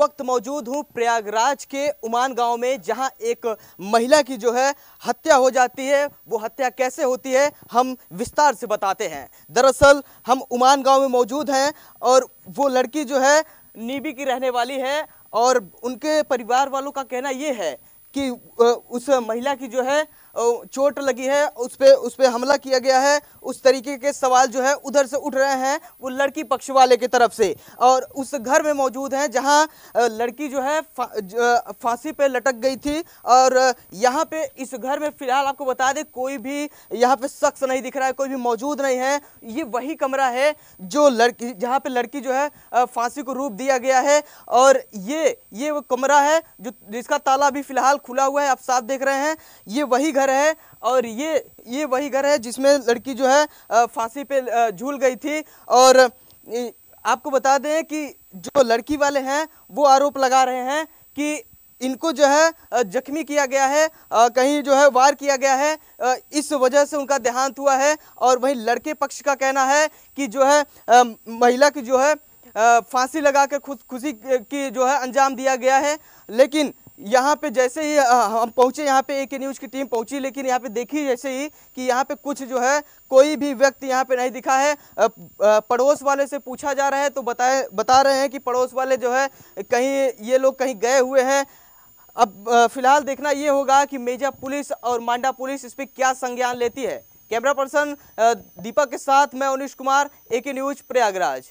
वक्त मौजूद हूँ प्रयागराज के उमान गांव में जहाँ एक महिला की जो है हत्या हो जाती है वो हत्या कैसे होती है हम विस्तार से बताते हैं दरअसल हम उमान गांव में मौजूद हैं और वो लड़की जो है नीबी की रहने वाली है और उनके परिवार वालों का कहना ये है कि उस महिला की जो है चोट लगी है उस पर उस पर हमला किया गया है उस तरीके के सवाल जो है उधर से उठ रहे हैं वो लड़की पक्ष वाले की तरफ से और उस घर में मौजूद हैं जहां लड़की जो है फांसी पे लटक गई थी और यहां पे इस घर में फिलहाल आपको बता दें कोई भी यहां पे शख्स नहीं दिख रहा है कोई भी मौजूद नहीं है ये वही कमरा है जो लड़की जहाँ पर लड़की जो है फांसी को रूप दिया गया है और ये ये वो कमरा है जो जिसका ताला भी फिलहाल फिलहाल खुला हुआ है आप साफ देख रहे हैं ये वही घर है और ये ये वही घर है जिसमें लड़की जो है फांसी पे झूल गई थी और आपको बता दें कि जो लड़की वाले हैं वो आरोप लगा रहे हैं कि इनको जो है जख्मी किया गया है कहीं जो है वार किया गया है इस वजह से उनका देहांत हुआ है और वहीं लड़के पक्ष का कहना है कि जो है महिला की जो है फांसी लगा लगाकर खुद खुशी की जो है अंजाम दिया गया है लेकिन यहाँ पे जैसे ही हम पहुँचे यहाँ पे ए के न्यूज़ की टीम पहुँची लेकिन यहाँ पे देखी जैसे ही कि यहाँ पे कुछ जो है कोई भी व्यक्ति यहाँ पे नहीं दिखा है पड़ोस वाले से पूछा जा रहा है तो बताए बता रहे हैं कि पड़ोस वाले जो है कहीं ये लोग कहीं गए हुए हैं अब फिलहाल देखना ये होगा कि मेजा पुलिस और मांडा पुलिस इस पर क्या संज्ञान लेती है कैमरा पर्सन दीपक के साथ मैं अनिश कुमार ए के न्यूज़ प्रयागराज